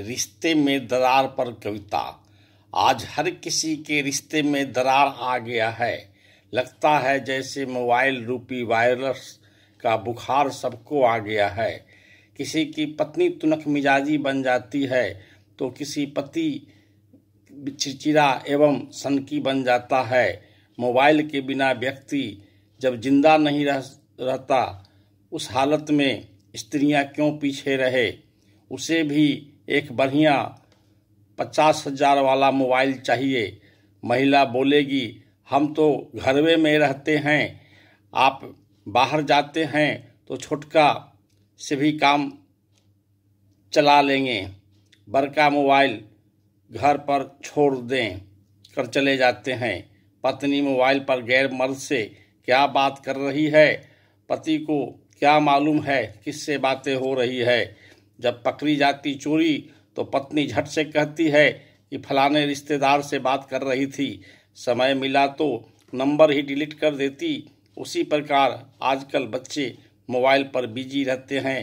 रिश्ते में दरार पर कविता आज हर किसी के रिश्ते में दरार आ गया है लगता है जैसे मोबाइल रूपी वायरस का बुखार सबको आ गया है किसी की पत्नी तुनक मिजाजी बन जाती है तो किसी पति चिड़चिड़ा एवं सनकी बन जाता है मोबाइल के बिना व्यक्ति जब जिंदा नहीं रह रहता उस हालत में स्त्रियां क्यों पीछे रहे उसे भी एक बढ़िया पचास हजार वाला मोबाइल चाहिए महिला बोलेगी हम तो घरवे में रहते हैं आप बाहर जाते हैं तो छुटका से भी काम चला लेंगे बड़का मोबाइल घर पर छोड़ दें कर चले जाते हैं पत्नी मोबाइल पर गैर मर्द से क्या बात कर रही है पति को क्या मालूम है किससे बातें हो रही है जब पकड़ी जाती चोरी तो पत्नी झट से कहती है कि फलाने रिश्तेदार से बात कर रही थी समय मिला तो नंबर ही डिलीट कर देती उसी प्रकार आजकल बच्चे मोबाइल पर बिजी रहते हैं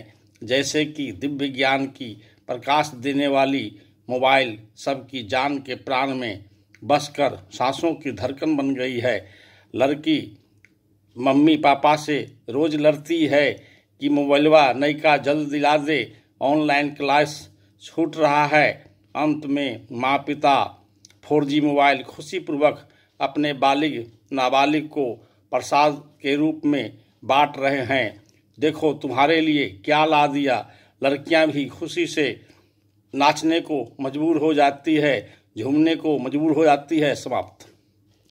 जैसे कि दिव्य ज्ञान की प्रकाश देने वाली मोबाइल सबकी जान के प्राण में बसकर सांसों की धड़कन बन गई है लड़की मम्मी पापा से रोज लड़ती है कि मोबाइलवा नई का जल्द दिला दे ऑनलाइन क्लास छूट रहा है अंत में माँ पिता जी मोबाइल खुशीपूर्वक अपने बालिग नाबालिग को प्रसाद के रूप में बांट रहे हैं देखो तुम्हारे लिए क्या ला दिया लड़कियां भी खुशी से नाचने को मजबूर हो जाती है झूमने को मजबूर हो जाती है समाप्त